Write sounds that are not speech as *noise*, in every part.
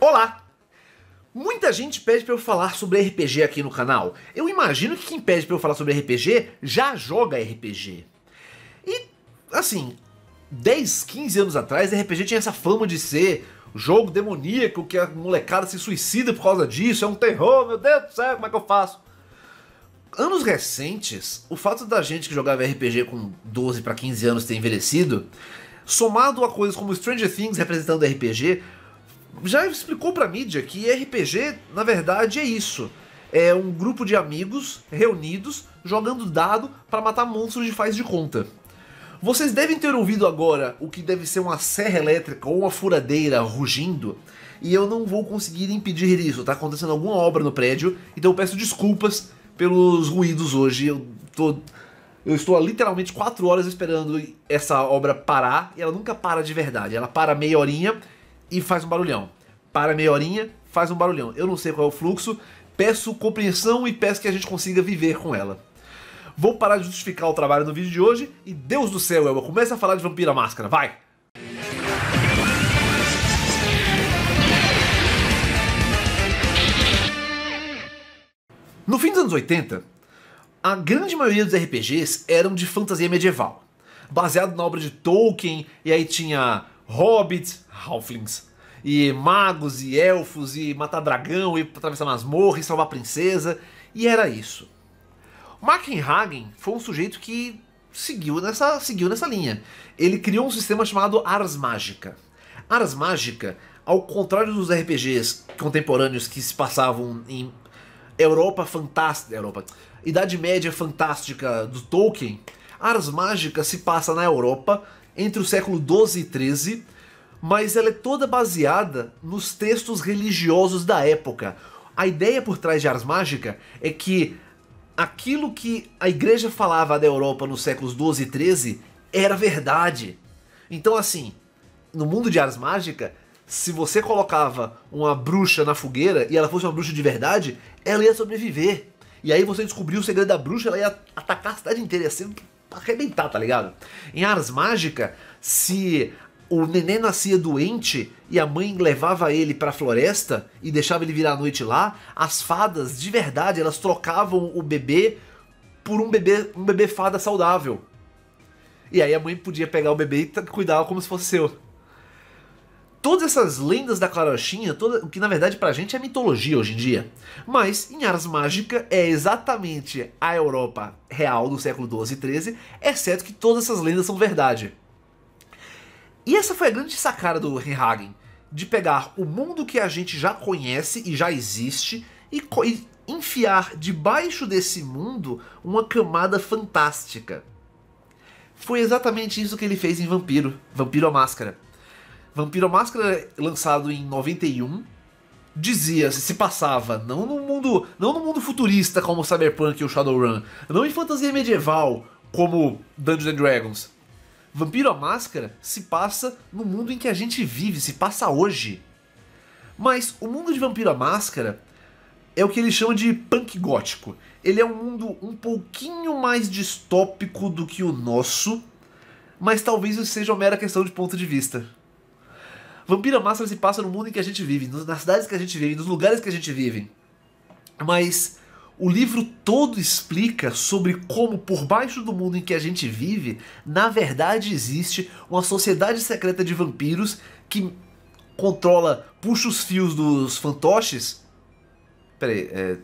Olá! Muita gente pede para eu falar sobre RPG aqui no canal. Eu imagino que quem pede para eu falar sobre RPG já joga RPG. E, assim, 10, 15 anos atrás, RPG tinha essa fama de ser jogo demoníaco, que a molecada se suicida por causa disso, é um terror, meu Deus do céu, como é que eu faço? Anos recentes, o fato da gente que jogava RPG com 12 para 15 anos ter envelhecido, somado a coisas como Stranger Things representando RPG, já explicou pra mídia que RPG, na verdade, é isso. É um grupo de amigos reunidos jogando dado para matar monstros de faz de conta. Vocês devem ter ouvido agora o que deve ser uma serra elétrica ou uma furadeira rugindo, e eu não vou conseguir impedir isso. Tá acontecendo alguma obra no prédio, então eu peço desculpas pelos ruídos hoje. Eu tô eu estou há literalmente 4 horas esperando essa obra parar e ela nunca para de verdade. Ela para meia horinha e faz um barulhão. Para meia horinha, faz um barulhão. Eu não sei qual é o fluxo, peço compreensão e peço que a gente consiga viver com ela. Vou parar de justificar o trabalho no vídeo de hoje e Deus do céu, Elba, começa a falar de Vampira Máscara, vai! No fim dos anos 80, a grande maioria dos RPGs eram de fantasia medieval, baseado na obra de Tolkien, e aí tinha hobbits, halflings. E magos, e elfos, e matar dragão, e atravessar masmorra, e salvar princesa. E era isso. Mackenhagen foi um sujeito que seguiu nessa, seguiu nessa linha. Ele criou um sistema chamado Ars Mágica. Ars Mágica, ao contrário dos RPGs contemporâneos que se passavam em Europa fantástica, Europa, Idade Média fantástica do Tolkien, Ars Mágica se passa na Europa entre o século 12 e 13 mas ela é toda baseada nos textos religiosos da época. A ideia por trás de Ars Mágica é que aquilo que a igreja falava da Europa nos séculos 12 e 13 era verdade. Então, assim, no mundo de Ars Mágica, se você colocava uma bruxa na fogueira e ela fosse uma bruxa de verdade, ela ia sobreviver. E aí você descobriu o segredo da bruxa, ela ia atacar a cidade inteira, ia ser arrebentar, tá ligado? Em Ars Mágica, se o neném nascia doente e a mãe levava ele para a floresta e deixava ele virar a noite lá, as fadas, de verdade, elas trocavam o bebê por um bebê, um bebê fada saudável. E aí a mãe podia pegar o bebê e cuidar como se fosse seu. Todas essas lendas da Clarochinha, o que na verdade pra gente é mitologia hoje em dia. Mas em Ars Mágica é exatamente a Europa real do século 12 e 13, exceto que todas essas lendas são verdade. E essa foi a grande sacada do Hagen, de pegar o mundo que a gente já conhece e já existe e, e enfiar debaixo desse mundo uma camada fantástica. Foi exatamente isso que ele fez em Vampiro, Vampiro a Máscara. Vampiro a Máscara, lançado em 91, dizia, se passava, não no mundo, não no mundo futurista como Cyberpunk e o Shadowrun, não em fantasia medieval como Dungeons and Dragons, Vampiro à Máscara se passa no mundo em que a gente vive, se passa hoje. Mas o mundo de Vampiro à Máscara é o que eles chamam de punk gótico. Ele é um mundo um pouquinho mais distópico do que o nosso, mas talvez isso seja uma mera questão de ponto de vista. Vampira Máscara se passa no mundo em que a gente vive, nas cidades que a gente vive, nos lugares que a gente vive. Mas o livro todo explica sobre como, por baixo do mundo em que a gente vive, na verdade existe uma sociedade secreta de vampiros que controla, puxa os fios dos fantoches. Peraí, é,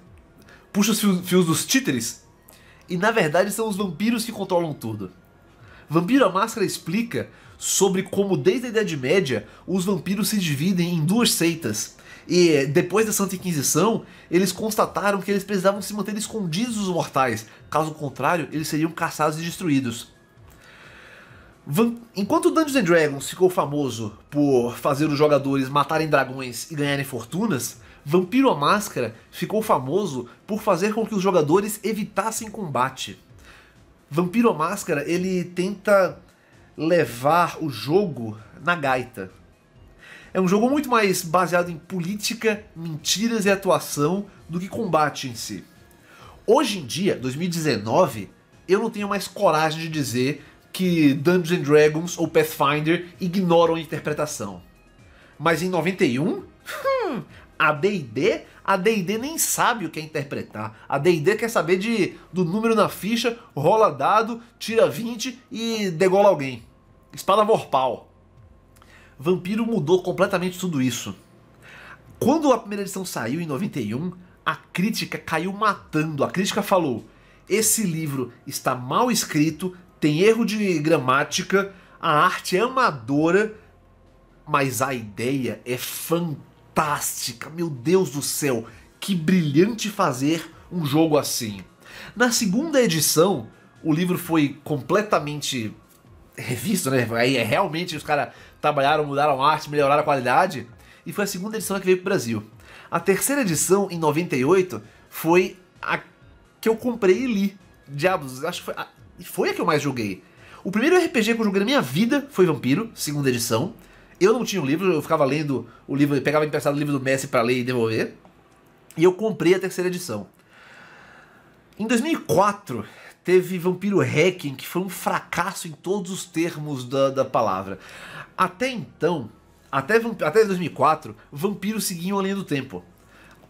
puxa os fios, fios dos títeres. E na verdade são os vampiros que controlam tudo. Vampiro a Máscara explica sobre como, desde a Idade Média, os vampiros se dividem em duas seitas e depois da Santa Inquisição, eles constataram que eles precisavam se manter escondidos dos mortais, caso contrário, eles seriam caçados e destruídos. Enquanto Dungeons and Dragons ficou famoso por fazer os jogadores matarem dragões e ganharem fortunas, Vampiro a Máscara ficou famoso por fazer com que os jogadores evitassem combate. Vampiro a Máscara ele tenta levar o jogo na gaita. É um jogo muito mais baseado em política, mentiras e atuação do que combate em si. Hoje em dia, 2019, eu não tenho mais coragem de dizer que Dungeons and Dragons ou Pathfinder ignoram a interpretação. Mas em 91, hum, a D&D, a D&D nem sabe o que é interpretar. A D&D quer saber de do número na ficha, rola dado, tira 20 e degola alguém. Espada vorpal. Vampiro mudou completamente tudo isso. Quando a primeira edição saiu em 91, a crítica caiu matando. A crítica falou: esse livro está mal escrito, tem erro de gramática, a arte é amadora, mas a ideia é fantástica. Meu Deus do céu, que brilhante fazer um jogo assim. Na segunda edição, o livro foi completamente revisto, né? Aí é realmente os caras trabalharam, mudaram a arte, melhoraram a qualidade. E foi a segunda edição que veio pro Brasil. A terceira edição, em 98, foi a que eu comprei e li. Diabos, acho que foi a, foi a que eu mais joguei. O primeiro RPG que eu joguei na minha vida foi Vampiro, segunda edição. Eu não tinha o um livro, eu ficava lendo o livro, pegava emprestado o livro do Messi para ler e devolver. E eu comprei a terceira edição. Em 2004, Teve Vampiro Hacking, que foi um fracasso em todos os termos da, da palavra. Até então, até, até 2004, vampiros seguiam a linha do tempo.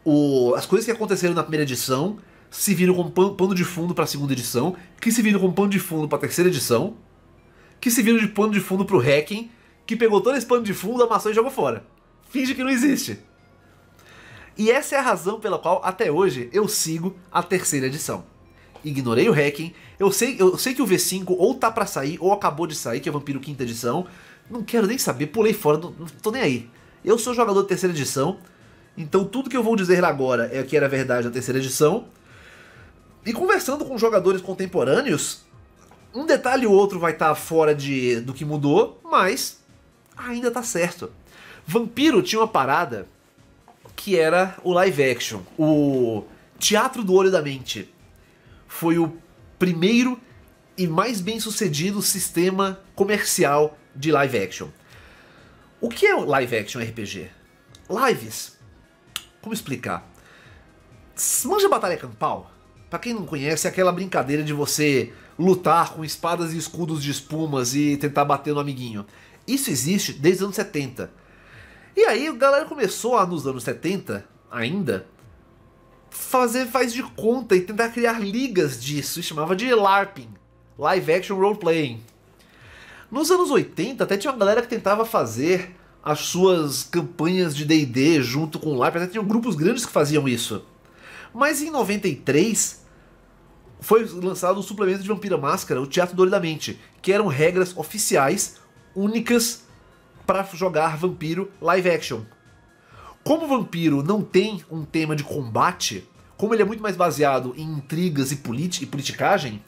O, as coisas que aconteceram na primeira edição se viram como pano, pano de fundo para a segunda edição, que se viram como pano de fundo para a terceira edição, que se viram de pano de fundo para o Hacking, que pegou todo esse pano de fundo, amassou e jogou fora. Finge que não existe. E essa é a razão pela qual, até hoje, eu sigo a terceira edição ignorei o hacking. Eu sei, eu sei que o V5 ou tá para sair ou acabou de sair, que é Vampiro quinta edição. Não quero nem saber, pulei fora, não, não tô nem aí. Eu sou jogador de terceira edição, então tudo que eu vou dizer agora é o que era verdade da terceira edição. E conversando com jogadores contemporâneos, um detalhe ou outro vai estar tá fora de, do que mudou, mas ainda tá certo. Vampiro tinha uma parada que era o live action, o teatro do olho da mente foi o primeiro e mais bem sucedido sistema comercial de live action. O que é live action RPG? Lives. Como explicar? Manja Batalha Campal? Pra quem não conhece, é aquela brincadeira de você lutar com espadas e escudos de espumas e tentar bater no amiguinho. Isso existe desde os anos 70. E aí a galera começou a, nos anos 70, ainda, fazer faz de conta e tentar criar ligas disso. Isso chamava de LARPing, Live Action Role Playing. Nos anos 80 até tinha uma galera que tentava fazer as suas campanhas de D&D junto com o LARP, até tinham grupos grandes que faziam isso. Mas em 93 foi lançado um suplemento de Vampira Máscara, o Teatro do Olho da Mente, que eram regras oficiais únicas para jogar vampiro live action. Como o vampiro não tem um tema de combate, como ele é muito mais baseado em intrigas e, politi e politicagem,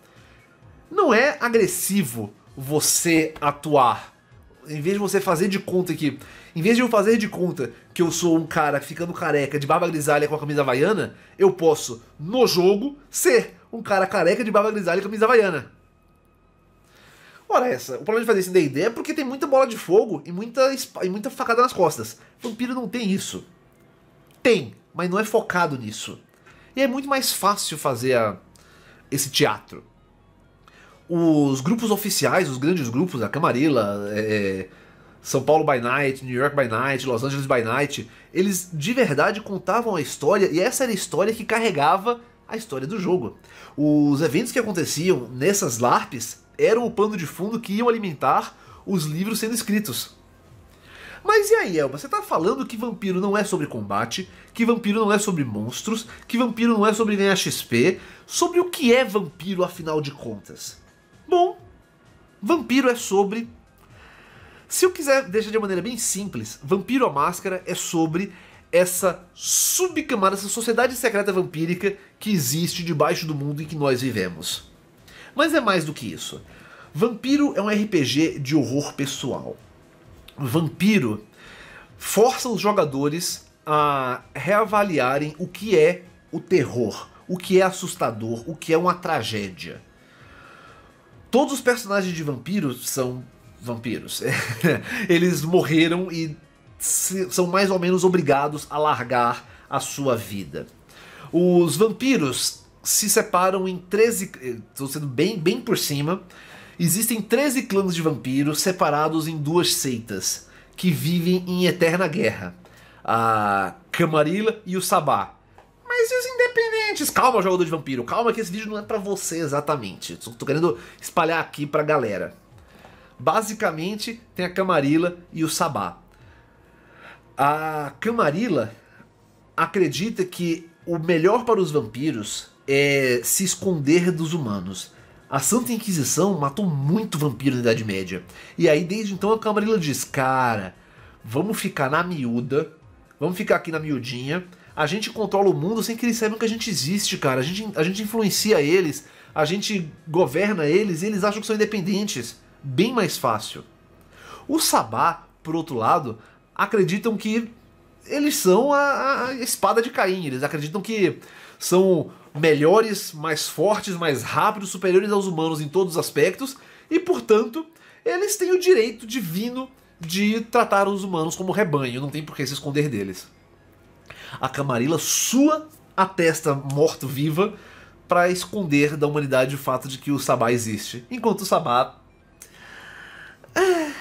não é agressivo você atuar. Em vez de você fazer de conta que. Em vez de eu fazer de conta que eu sou um cara ficando careca de barba grisalha com a camisa havaiana, eu posso, no jogo, ser um cara careca de barba grisalha e camisa havaiana. Ora essa, o problema de fazer esse D&D é porque tem muita bola de fogo e muita, e muita facada nas costas. Vampiro não tem isso. Tem, mas não é focado nisso. E é muito mais fácil fazer a, esse teatro. Os grupos oficiais, os grandes grupos, a Camarilla, é, é, São Paulo by Night, New York by Night, Los Angeles by Night, eles de verdade contavam a história e essa era a história que carregava a história do jogo. Os eventos que aconteciam nessas LARPs eram o pano de fundo que iam alimentar os livros sendo escritos. Mas e aí, Elba? Você tá falando que vampiro não é sobre combate, que vampiro não é sobre monstros, que vampiro não é sobre ganhar XP, sobre o que é vampiro afinal de contas? Bom, vampiro é sobre. Se eu quiser deixar de maneira bem simples, Vampiro a Máscara é sobre essa subcamada, essa sociedade secreta vampírica que existe debaixo do mundo em que nós vivemos. Mas é mais do que isso. Vampiro é um RPG de horror pessoal. Vampiro força os jogadores a reavaliarem o que é o terror, o que é assustador, o que é uma tragédia. Todos os personagens de vampiros são vampiros. *laughs* Eles morreram e são mais ou menos obrigados a largar a sua vida. Os vampiros se separam em 13. Estou eh, sendo bem, bem por cima. Existem 13 clãs de vampiros separados em duas seitas, que vivem em eterna guerra: a Camarilla e o Sabá. Mas e os independentes? Calma, jogador de vampiro, calma que esse vídeo não é para você exatamente. estou tô querendo espalhar aqui pra galera. Basicamente, tem a Camarilla e o Sabá. A Camarilla acredita que o melhor para os vampiros é se esconder dos humanos. A Santa Inquisição matou muito vampiro na Idade Média. E aí, desde então, a Camarilla diz: Cara, vamos ficar na miúda, vamos ficar aqui na miudinha. A gente controla o mundo sem que eles saibam que a gente existe, cara. A gente, a gente influencia eles, a gente governa eles e eles acham que são independentes. Bem mais fácil. O Sabá, por outro lado, acreditam que eles são a, a espada de Caim. Eles acreditam que são melhores, mais fortes, mais rápidos, superiores aos humanos em todos os aspectos, e portanto, eles têm o direito divino de tratar os humanos como rebanho, não tem por que se esconder deles. A Camarilla sua a testa morto-viva para esconder da humanidade o fato de que o Sabá existe. Enquanto o Sabá. É...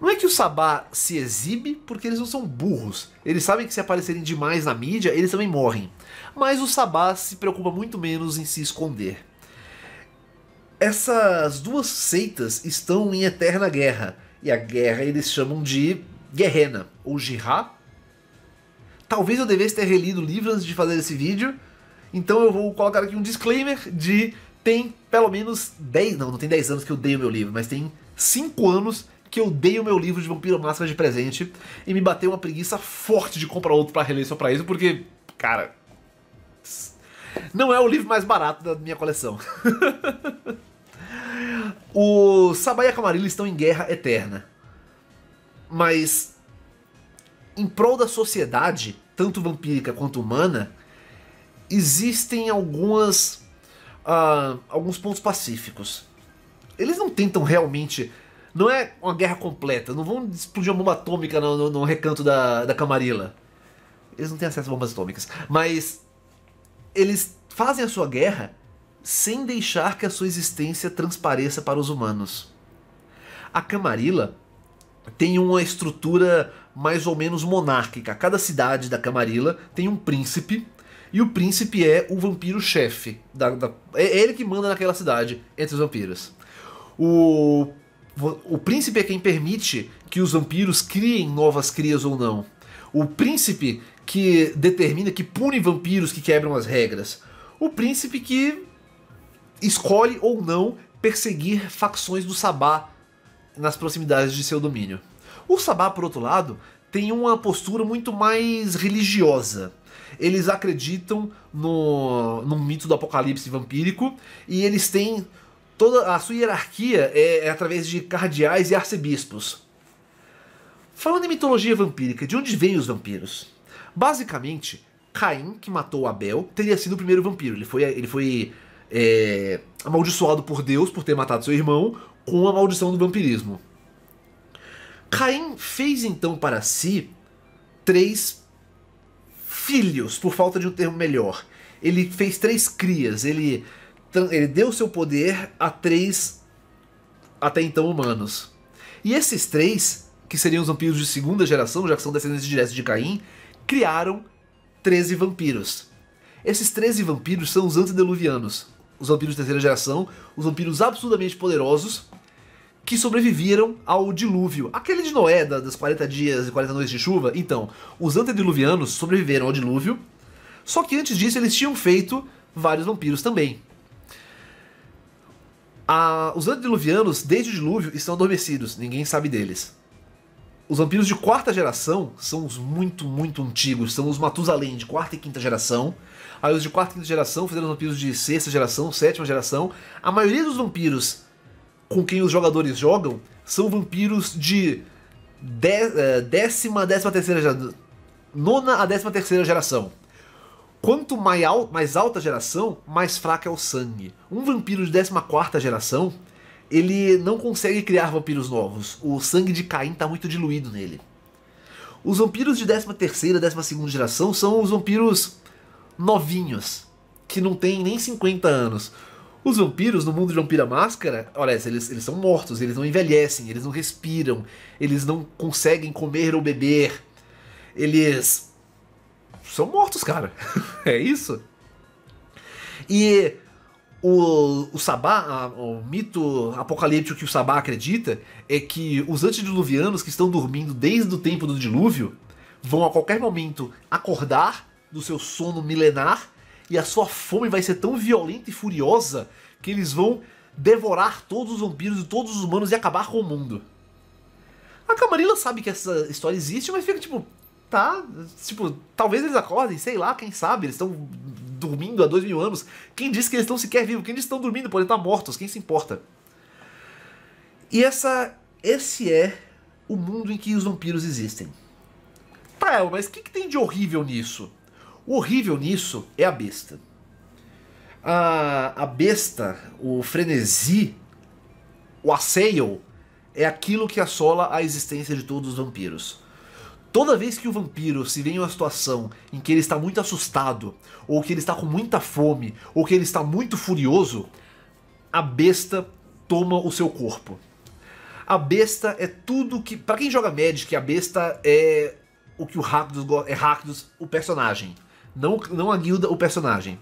Não é que o Sabá se exibe porque eles não são burros. Eles sabem que se aparecerem demais na mídia, eles também morrem mas o Sabá se preocupa muito menos em se esconder. Essas duas seitas estão em eterna guerra, e a guerra eles chamam de Guerrena, ou Jihá. Talvez eu devesse ter relido o livro antes de fazer esse vídeo, então eu vou colocar aqui um disclaimer de tem pelo menos 10, não, não tem 10 anos que eu dei o meu livro, mas tem 5 anos que eu dei o meu livro de Vampiro Máscara de presente e me bateu uma preguiça forte de comprar outro para reler só pra isso, porque, cara, não é o livro mais barato da minha coleção. *laughs* o Sabá e a Camarilla estão em guerra eterna. Mas, em prol da sociedade, tanto vampírica quanto humana, existem algumas. Uh, alguns pontos pacíficos. Eles não tentam realmente. Não é uma guerra completa. Não vão explodir uma bomba atômica no, no, no recanto da, da Camarilla. Eles não têm acesso a bombas atômicas. Mas eles fazem a sua guerra sem deixar que a sua existência transpareça para os humanos. A Camarilla tem uma estrutura mais ou menos monárquica. Cada cidade da Camarilla tem um príncipe e o príncipe é o vampiro-chefe. é ele que manda naquela cidade entre os vampiros. O, o príncipe é quem permite que os vampiros criem novas crias ou não. O príncipe que determina, que pune vampiros que quebram as regras. O príncipe que escolhe ou não perseguir facções do Sabá nas proximidades de seu domínio. O Sabá, por outro lado, tem uma postura muito mais religiosa. Eles acreditam no, no mito do apocalipse vampírico e eles têm toda a sua hierarquia é, é através de cardeais e arcebispos. Falando em mitologia vampírica, de onde vêm os vampiros? Basicamente, Caim, que matou Abel, teria sido o primeiro vampiro. Ele foi, ele foi é, amaldiçoado por Deus por ter matado seu irmão com a maldição do vampirismo. Caim fez então para si três filhos, por falta de um termo melhor. Ele fez três crias, ele, ele deu seu poder a três até então humanos. E esses três, que seriam os vampiros de segunda geração, já que são descendentes diretos de Caim, criaram 13 vampiros. Esses 13 vampiros são os antediluvianos, os vampiros de terceira geração, os vampiros absurdamente poderosos que sobreviveram ao dilúvio. Aquele de Noé, das 40 dias e 40 noites de chuva. Então, os antediluvianos sobreviveram ao dilúvio, só que antes disso eles tinham feito vários vampiros também. Ah, os antediluvianos, desde o dilúvio, estão adormecidos, ninguém sabe deles. Os vampiros de quarta geração são os muito, muito antigos, são os Matusalém de quarta e quinta geração. Aí os de quarta e quinta geração fizeram os vampiros de sexta geração, sétima geração. A maioria dos vampiros com quem os jogadores jogam são vampiros de dez, é, décima, décima terceira geração. Nona a décima terceira geração. Quanto mais alta a geração, mais fraca é o sangue. Um vampiro de décima quarta geração ele não consegue criar vampiros novos. O sangue de Caim está muito diluído nele. Os vampiros de 13 terceira, 12 segunda geração são os vampiros novinhos, que não têm nem 50 anos. Os vampiros no mundo de Vampira Máscara, olha, eles, eles são mortos, eles não envelhecem, eles não respiram, eles não conseguem comer ou beber. Eles são mortos, cara. *laughs* é isso. E o, o Sabá, a, o mito apocalíptico que o Sabá acredita é que os antediluvianos que estão dormindo desde o tempo do dilúvio vão a qualquer momento acordar do seu sono milenar e a sua fome vai ser tão violenta e furiosa que eles vão devorar todos os vampiros e todos os humanos e acabar com o mundo. A Camarilla sabe que essa história existe, mas fica tipo, tá, tipo, talvez eles acordem, sei lá, quem sabe, eles estão dormindo há dois mil anos. Quem disse que eles estão sequer vivos? Quem disse que estão dormindo? Podem estar mortos, quem se importa? E essa, esse é o mundo em que os vampiros existem. Tá, mas o que, que tem de horrível nisso? O horrível nisso é a besta. A, a besta, o frenesi, o assail, é aquilo que assola a existência de todos os vampiros. Toda vez que o vampiro se vê em uma situação em que ele está muito assustado, ou que ele está com muita fome, ou que ele está muito furioso, a besta toma o seu corpo. A besta é tudo que. para quem joga Magic, a besta é o que o Rakdos é Rakdos, o personagem. Não, não a guilda, o personagem.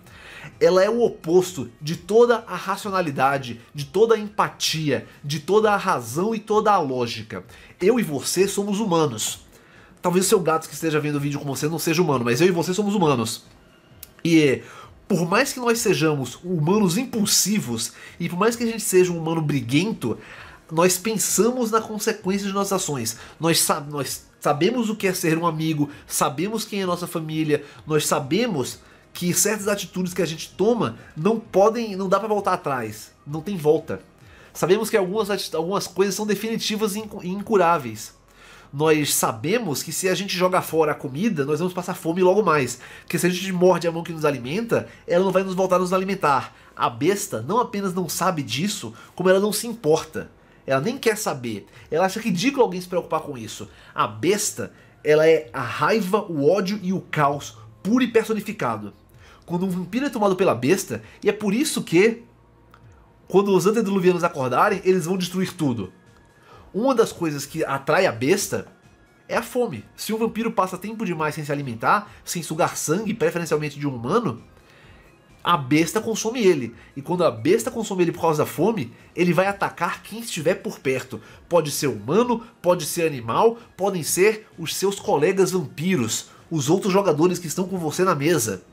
Ela é o oposto de toda a racionalidade, de toda a empatia, de toda a razão e toda a lógica. Eu e você somos humanos. Talvez o seu gato que esteja vendo o vídeo com você não seja humano, mas eu e você somos humanos. E é, por mais que nós sejamos humanos impulsivos e por mais que a gente seja um humano briguento, nós pensamos na consequência de nossas ações. Nós, nós sabemos o que é ser um amigo, sabemos quem é nossa família, nós sabemos que certas atitudes que a gente toma não podem, não dá para voltar atrás, não tem volta. Sabemos que algumas, algumas coisas são definitivas e incuráveis nós sabemos que se a gente jogar fora a comida, nós vamos passar fome logo mais. Porque se a gente morde a mão que nos alimenta, ela não vai nos voltar a nos alimentar. A besta não apenas não sabe disso, como ela não se importa. Ela nem quer saber. Ela acha ridículo alguém se preocupar com isso. A besta, ela é a raiva, o ódio e o caos puro e personificado. Quando um vampiro é tomado pela besta, e é por isso que, quando os antediluvianos acordarem, eles vão destruir tudo. Uma das coisas que atrai a besta é a fome. Se o vampiro passa tempo demais sem se alimentar, sem sugar sangue, preferencialmente de um humano, a besta consome ele. E quando a besta consome ele por causa da fome, ele vai atacar quem estiver por perto. Pode ser humano, pode ser animal, podem ser os seus colegas vampiros, os outros jogadores que estão com você na mesa.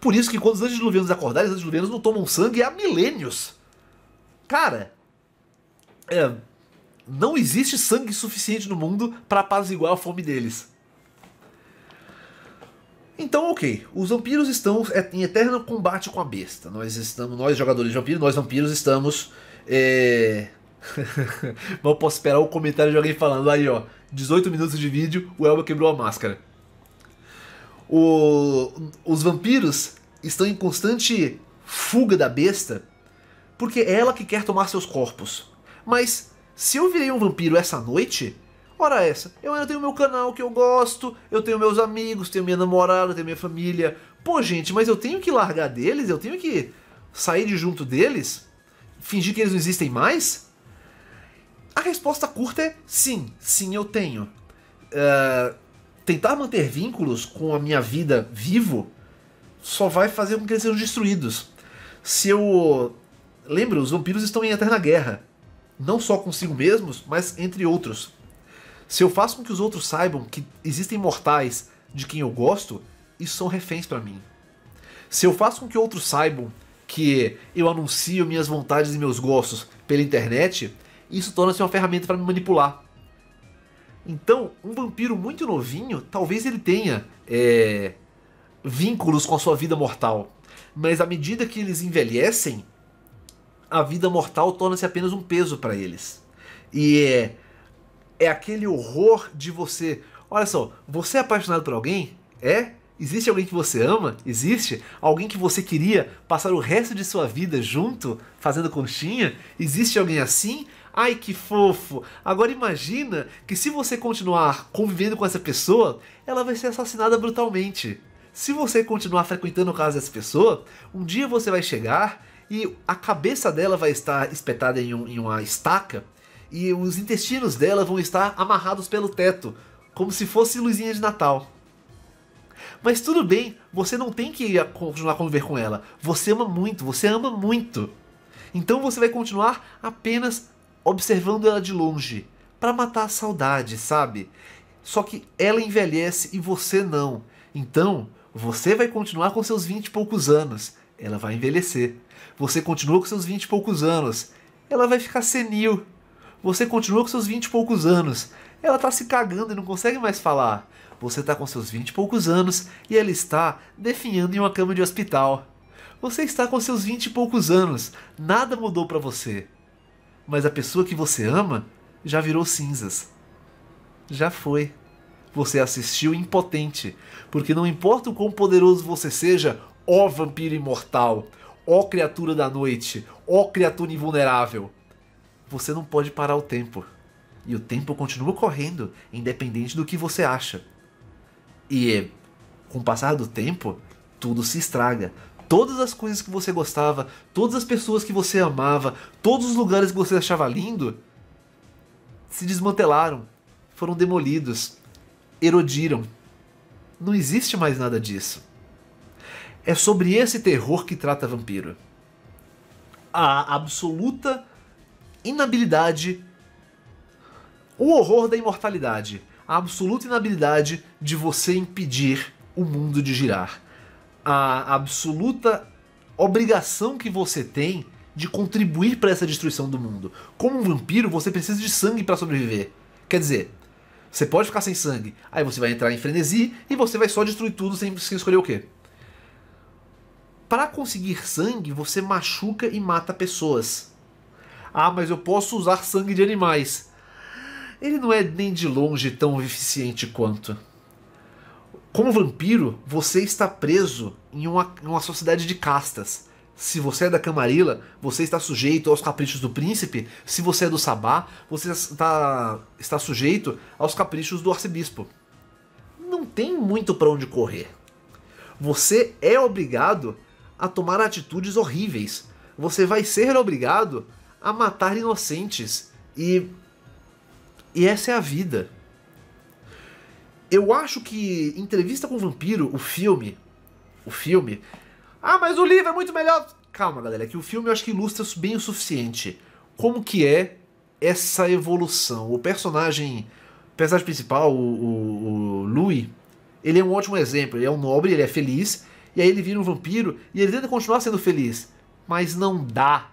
Por isso que quando os antediluvianos acordarem, os antediluvianos não tomam sangue há milênios. Cara, é, não existe sangue suficiente no mundo para apaziguar a fome deles. Então, ok, os vampiros estão é, em eterno combate com a besta. Nós estamos, nós jogadores de vampiro, nós vampiros estamos. É... *laughs* Mal posso esperar o comentário de alguém falando aí, ó. 18 minutos de vídeo, o Elba quebrou a máscara. O... os vampiros estão em constante fuga da besta, porque é ela que quer tomar seus corpos. Mas se eu virei um vampiro essa noite, ora essa, eu ainda tenho meu canal que eu gosto, eu tenho meus amigos, tenho minha namorada, tenho minha família. Pô, gente, mas eu tenho que largar deles, eu tenho que sair de junto deles? Fingir que eles não existem mais? A resposta curta é sim, sim eu tenho. Uh, tentar manter vínculos com a minha vida vivo só vai fazer com que eles sejam destruídos. Se eu. Lembra, os vampiros estão em eterna guerra não só consigo mesmos, mas entre outros. Se eu faço com que os outros saibam que existem mortais de quem eu gosto, isso são reféns para mim. Se eu faço com que outros saibam que eu anuncio minhas vontades e meus gostos pela internet, isso torna-se uma ferramenta para me manipular. Então, um vampiro muito novinho, talvez ele tenha é, vínculos com a sua vida mortal. Mas à medida que eles envelhecem, a vida mortal torna-se apenas um peso para eles. E é, é aquele horror de você. Olha só, você é apaixonado por alguém? É? Existe alguém que você ama? Existe? Alguém que você queria passar o resto de sua vida junto, fazendo conchinha? Existe alguém assim? Ai que fofo! Agora imagina que se você continuar convivendo com essa pessoa, ela vai ser assassinada brutalmente. Se você continuar frequentando o caso dessa pessoa, um dia você vai chegar e a cabeça dela vai estar espetada em, um, em uma estaca e os intestinos dela vão estar amarrados pelo teto, como se fosse luzinha de Natal. Mas tudo bem, você não tem que continuar a conviver com ela. Você ama muito, você ama muito. Então você vai continuar apenas observando ela de longe, para matar a saudade, sabe? Só que ela envelhece e você não. Então, você vai continuar com seus 20 e poucos anos ela vai envelhecer. Você continua com seus 20 e poucos anos, ela vai ficar senil. Você continua com seus 20 e poucos anos, ela tá se cagando e não consegue mais falar. Você tá com seus 20 e poucos anos e ela está definhando em uma cama de hospital. Você está com seus 20 e poucos anos, nada mudou para você. Mas a pessoa que você ama já virou cinzas. Já foi. Você assistiu impotente, porque não importa o quão poderoso você seja Ó vampiro imortal, ó criatura da noite, ó criatura invulnerável. Você não pode parar o tempo. E o tempo continua correndo, independente do que você acha. E com o passar do tempo, tudo se estraga. Todas as coisas que você gostava, todas as pessoas que você amava, todos os lugares que você achava lindo, se desmantelaram, foram demolidos, erodiram. Não existe mais nada disso. É sobre esse terror que trata Vampiro. A absoluta inabilidade. O horror da imortalidade. A absoluta inabilidade de você impedir o mundo de girar. A absoluta obrigação que você tem de contribuir para essa destruição do mundo. Como um vampiro, você precisa de sangue para sobreviver. Quer dizer, você pode ficar sem sangue, aí você vai entrar em frenesi e você vai só destruir tudo sem, sem escolher o quê? para conseguir sangue, você machuca e mata pessoas. Ah, mas eu posso usar sangue de animais. Ele não é nem de longe tão eficiente quanto. Como vampiro, você está preso em uma, uma sociedade de castas. Se você é da Camarilla, você está sujeito aos caprichos do príncipe. Se você é do Sabá, você está, está sujeito aos caprichos do arcebispo. Não tem muito para onde correr. Você é obrigado a tomar atitudes horríveis. Você vai ser obrigado a matar inocentes e e essa é a vida. Eu acho que Entrevista com o Vampiro, o filme, o filme. Ah, mas o livro é muito melhor. Calma, galera, que o filme eu acho que ilustra bem o suficiente como que é essa evolução. O personagem, o personagem principal, o, o, o Louis, ele é um ótimo exemplo. Ele é um nobre, ele é feliz, e aí ele vira um vampiro e ele tenta continuar sendo feliz. Mas não dá.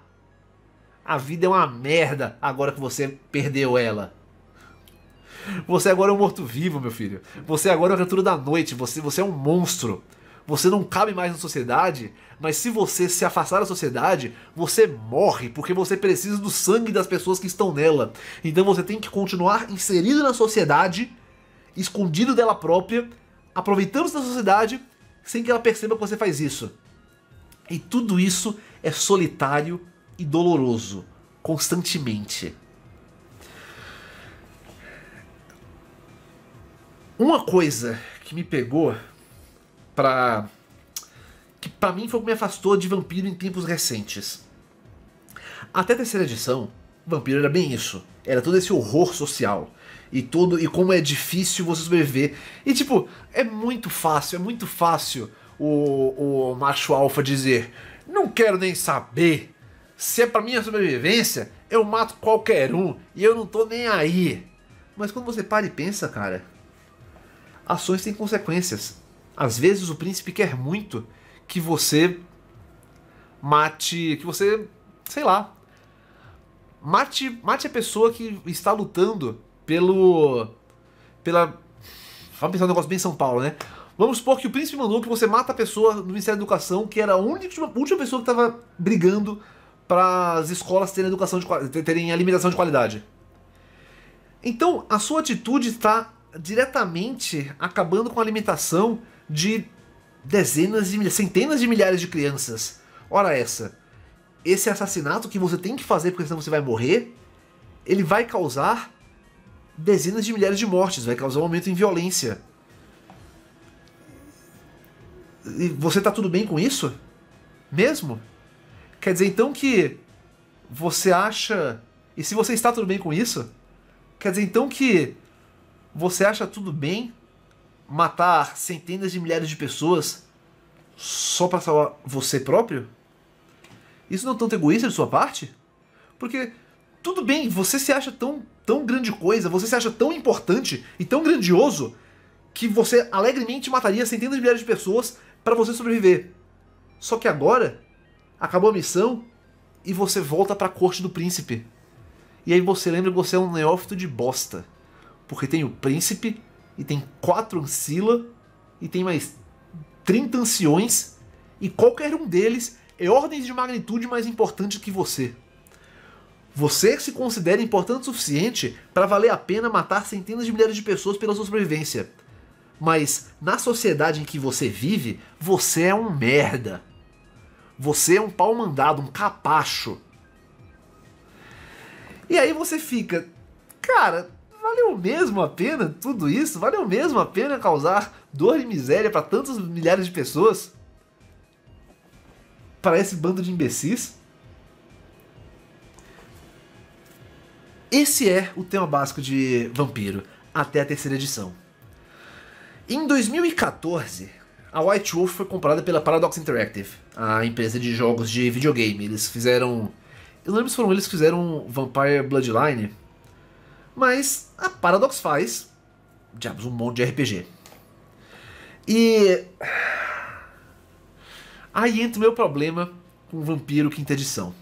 A vida é uma merda agora que você perdeu ela. Você agora é um morto-vivo, meu filho. Você agora é uma criatura da noite. Você, você é um monstro. Você não cabe mais na sociedade, mas se você se afastar da sociedade, você morre, porque você precisa do sangue das pessoas que estão nela. Então você tem que continuar inserido na sociedade, escondido dela própria, aproveitando-se da sociedade sem que ela perceba que você faz isso. E tudo isso é solitário e doloroso, constantemente. Uma coisa que me pegou pra. que pra mim foi o que me afastou de vampiro em tempos recentes. Até a terceira edição, vampiro era bem isso. Era todo esse horror social e tudo, e como é difícil você sobreviver. E tipo, é muito fácil, é muito fácil o, o macho alfa dizer: Não quero nem saber. Se é pra minha sobrevivência, eu mato qualquer um e eu não tô nem aí. Mas quando você para e pensa, cara, ações têm consequências. Às vezes o príncipe quer muito que você mate, que você, sei lá, mate, mate a pessoa que está lutando pelo. pela. Vamos pensar um negócio bem São Paulo, né? Vamos supor que o príncipe mandou que você mata a pessoa do Ministério da Educação, que era a última, última pessoa que estava brigando para as escolas terem educação de terem alimentação de qualidade. Então, a sua atitude está diretamente acabando com a alimentação de dezenas de centenas de milhares de crianças. Ora essa, esse assassinato que você tem que fazer porque senão você vai morrer, ele vai causar dezenas de milhares de mortes, vai causar um aumento em violência. E você tá tudo bem com isso? Mesmo? Quer dizer então que você acha. E se você está tudo bem com isso? Quer dizer então que você acha tudo bem matar centenas de milhares de pessoas só para salvar você próprio? Isso não é tanto egoísta de sua parte? Porque tudo bem, você se acha tão tão grande coisa, você se acha tão importante e tão grandioso que você alegremente mataria centenas de milhares de pessoas para você sobreviver. Só que agora acabou a missão e você volta para a corte do príncipe. E aí você lembra que você é um neófito de bosta, porque tem o príncipe e tem quatro ancila e tem mais 30 anciões e qualquer um deles é ordens de magnitude mais importante que você. Você se considera importante o suficiente para valer a pena matar centenas de milhares de pessoas pela sua sobrevivência. Mas na sociedade em que você vive, você é um merda. Você é um pau mandado, um capacho. E aí você fica, cara, valeu mesmo a pena tudo isso? Valeu mesmo a pena causar dor e miséria para tantas milhares de pessoas? Para esse bando de imbecis? Esse é o tema básico de Vampiro, até a terceira edição. Em 2014, a White Wolf foi comprada pela Paradox Interactive, a empresa de jogos de videogame. Eles fizeram. Eu não lembro se foram eles que fizeram Vampire Bloodline, mas a Paradox faz. Diabos, um monte de RPG. E. Aí entra o meu problema com o Vampiro Quinta Edição.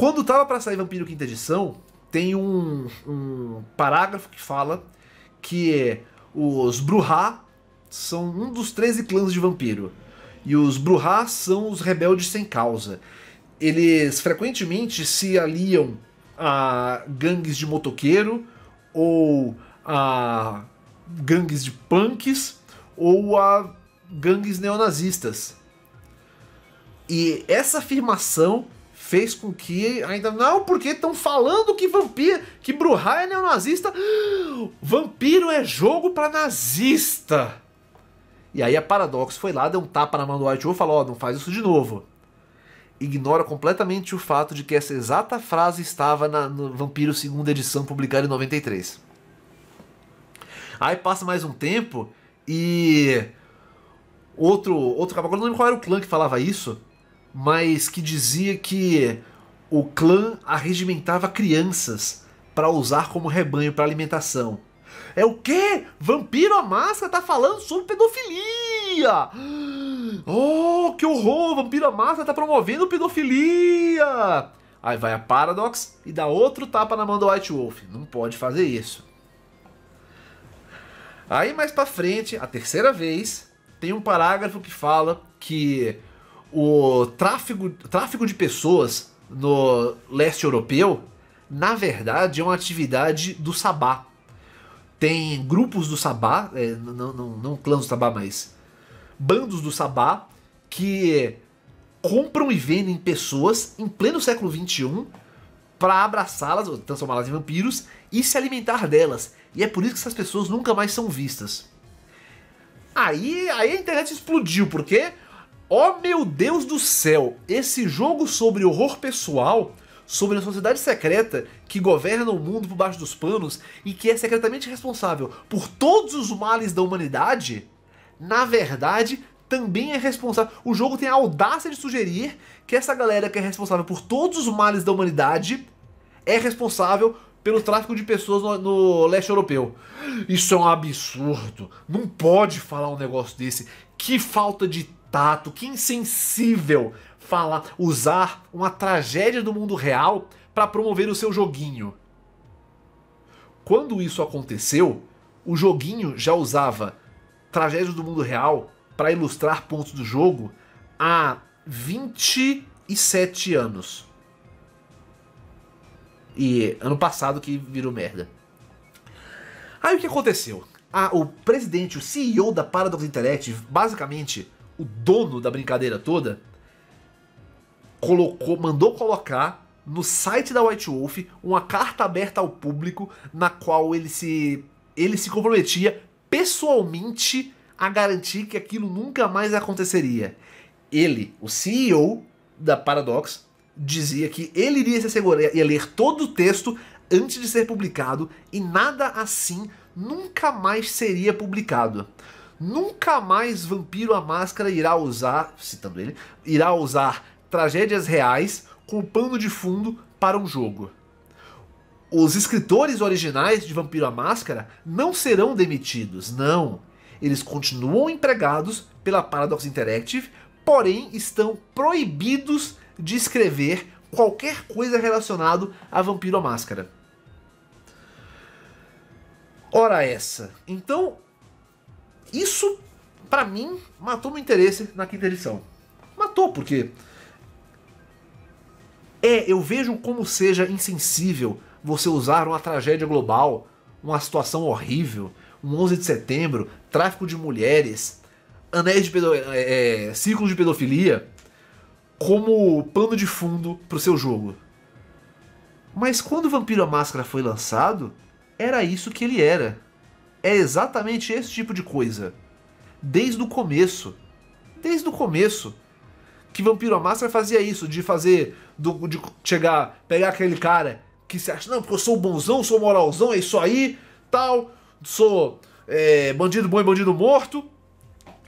Quando tava para sair Vampiro Quinta Edição, tem um, um parágrafo que fala que os Bruhá são um dos 13 clãs de vampiro. E os Bruhá são os rebeldes sem causa. Eles frequentemente se aliam a gangues de motoqueiro ou a gangues de punks ou a gangues neonazistas. E essa afirmação fez com que ainda não, porque estão falando que vampiro, que Bruhai é neonazista. Vampiro é jogo para nazista. E aí a Paradox foi lá, deu um tapa na mão do White Wolf e falou: "Ó, oh, não faz isso de novo". Ignora completamente o fato de que essa exata frase estava na, no Vampiro segunda edição publicada em 93. Aí passa mais um tempo e outro outro agora não lembro qual era o clã que falava isso, mas que dizia que o clã arregimentava crianças para usar como rebanho para alimentação. É o quê? Vampiro a Máscara tá falando sobre pedofilia! Oh, que horror! Vampiro a Máscara tá promovendo pedofilia! Aí vai a Paradox e dá outro tapa na mão do White Wolf. Não pode fazer isso. Aí mais para frente, a terceira vez, tem um parágrafo que fala que o tráfego, tráfego de pessoas no leste europeu, na verdade, é uma atividade do Sabá. Tem grupos do Sabá, é, não, não, não clãs do Sabá, mas bandos do Sabá que compram e vendem pessoas em pleno século XXI para abraçá-las, transformá-las em vampiros e se alimentar delas. E é por isso que essas pessoas nunca mais são vistas. Aí, aí a internet explodiu, porque Oh meu Deus do céu, esse jogo sobre horror pessoal, sobre a sociedade secreta que governa o mundo por baixo dos panos e que é secretamente responsável por todos os males da humanidade, na verdade também é responsável. O jogo tem a audácia de sugerir que essa galera que é responsável por todos os males da humanidade é responsável pelo tráfico de pessoas no, no, leste europeu. Isso é um absurdo. Não pode falar um negócio desse. Que falta de tato, que insensível falar, usar uma tragédia do mundo real para promover o seu joguinho. Quando isso aconteceu, o joguinho já usava tragédias do mundo real para ilustrar pontos do jogo há 27 anos. E ano passado que virou merda. Aí o que aconteceu? Ah, o presidente, o CEO da Paradox Interactive, basicamente o dono da brincadeira toda, colocou, mandou colocar no site da White Wolf uma carta aberta ao público na qual ele se ele se comprometia pessoalmente a garantir que aquilo nunca mais aconteceria. Ele, o CEO da Paradox, dizia que ele iria se assegurar e ler todo o texto antes de ser publicado e nada assim nunca mais seria publicado. Nunca mais Vampiro a Máscara irá usar, citando ele, irá usar tragédias reais com pano de fundo para um jogo. Os escritores originais de Vampiro a Máscara não serão demitidos, não. Eles continuam empregados pela Paradox Interactive, porém estão proibidos de escrever qualquer coisa relacionado a Vampiro a Máscara. Ora essa. Então, isso, para mim, matou meu interesse na quinta edição. Matou, porque. É, eu vejo como seja insensível você usar uma tragédia global, uma situação horrível, um 11 de setembro, tráfico de mulheres, anéis de pedo... É, é, círculos de pedofilia, como pano de fundo pro seu jogo. Mas quando Vampiro a Máscara foi lançado, era isso que ele era é exatamente esse tipo de coisa. Desde o começo. Desde o começo. Que Vampiro a Máscara fazia isso, de fazer. Do, de chegar, pegar aquele cara que se acha, não, porque eu sou bonzão, sou moralzão, é isso aí, tal, sou é, bandido bom e bandido morto.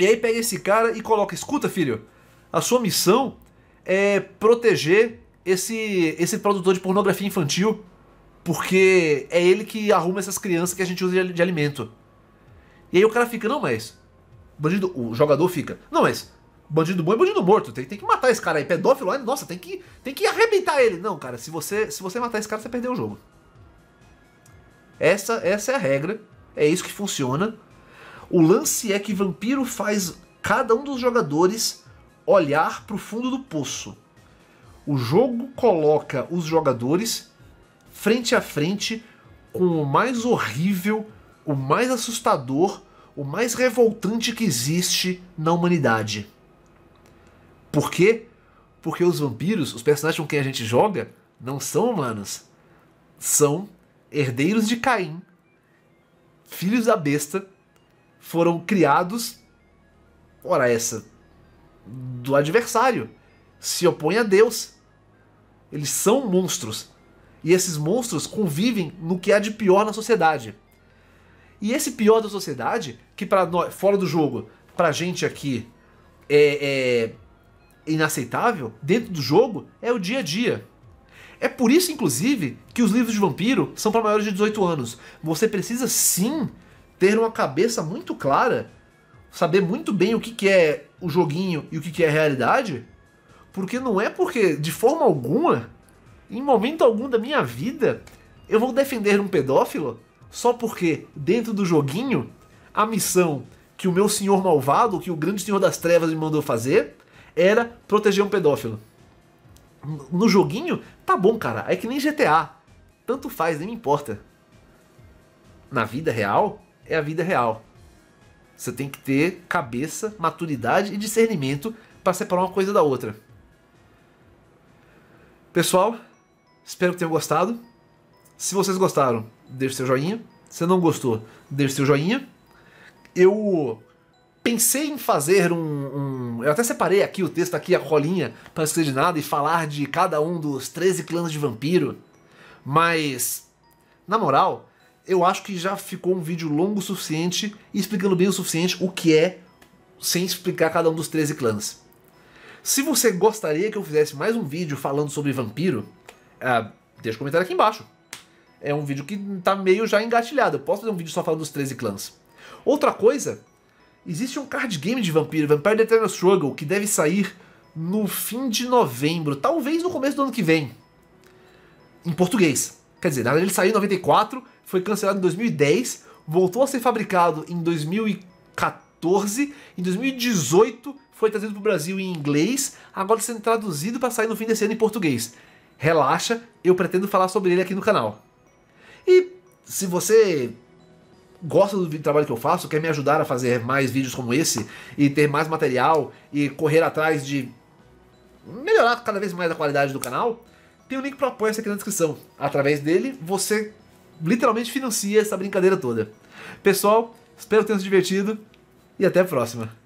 E aí pega esse cara e coloca, escuta, filho, a sua missão é proteger esse, esse produtor de pornografia infantil porque é ele que arruma essas crianças que a gente usa de, alimento. E aí o cara fica, não, mas. Bandido, o jogador fica, não, mas. Bandido bom é bandido morto, tem, tem que matar esse cara aí. Pedófilo, é, nossa, tem que, tem que arrebentar ele. Não, cara, se você, se você matar esse cara, você perdeu o jogo. Essa, essa é a regra, é isso que funciona. O lance é que Vampiro faz cada um dos jogadores olhar para o fundo do poço. O jogo coloca os jogadores frente a frente com o mais horrível, o mais assustador, o mais revoltante que existe na humanidade. Por quê? Porque os vampiros, os personagens com quem a gente joga, não são humanos. São herdeiros de Caim, filhos da besta, foram criados, ora essa, do adversário. Se opõe a Deus. Eles são monstros. E esses monstros convivem no que há de pior na sociedade. E esse pior da sociedade, que para nós, fora do jogo, pra gente aqui é, é inaceitável, dentro do jogo é o dia a dia. É por isso, inclusive, que os livros de vampiro são para maiores de 18 anos. Você precisa sim ter uma cabeça muito clara, saber muito bem o que, que é o joguinho e o que, que é a realidade, porque não é porque, de forma alguma, em momento algum da minha vida, eu vou defender um pedófilo só porque, dentro do joguinho, a missão que o meu senhor malvado, que o grande senhor das trevas me mandou fazer, era proteger um pedófilo. No joguinho, tá bom, cara, é que nem GTA. Tanto faz, nem me importa. Na vida real, é a vida real. Você tem que ter cabeça, maturidade e discernimento para separar uma coisa da outra. Pessoal, Espero que tenham gostado. Se vocês gostaram, deixe seu joinha. Se não gostou, deixe seu joinha. Eu pensei em fazer um, um, Eu até separei aqui o texto, tá aqui a colinha para escrever de nada e falar de cada um dos 13 clãs de vampiro. Mas, na moral, eu acho que já ficou um vídeo longo o suficiente, explicando bem o suficiente o que é, sem explicar cada um dos 13 clãs. Se você gostaria que eu fizesse mais um vídeo falando sobre vampiro, ah, deixa o comentário aqui embaixo. É um vídeo que tá meio já engatilhado. Eu posso fazer um vídeo só falando dos 13 clãs. Outra coisa, existe um card game de vampiro, Vampire The Eternal Struggle, que deve sair no fim de novembro, talvez no começo do ano que vem. Em português. Quer dizer, na ele saiu em 94, foi cancelado em 2010, voltou a ser fabricado em 2014, em 2018 foi trazido para o Brasil em inglês, agora sendo traduzido para sair no fim desse ano em português relaxa, eu pretendo falar sobre ele aqui no canal. E se você gosta do trabalho que eu faço, quer me ajudar a fazer mais vídeos como esse e ter mais material e correr atrás de melhorar cada vez mais a qualidade do canal, tem um link para apoio aqui na descrição. Através dele, você literalmente financia essa brincadeira toda. Pessoal, espero que tenham se divertido e até a próxima.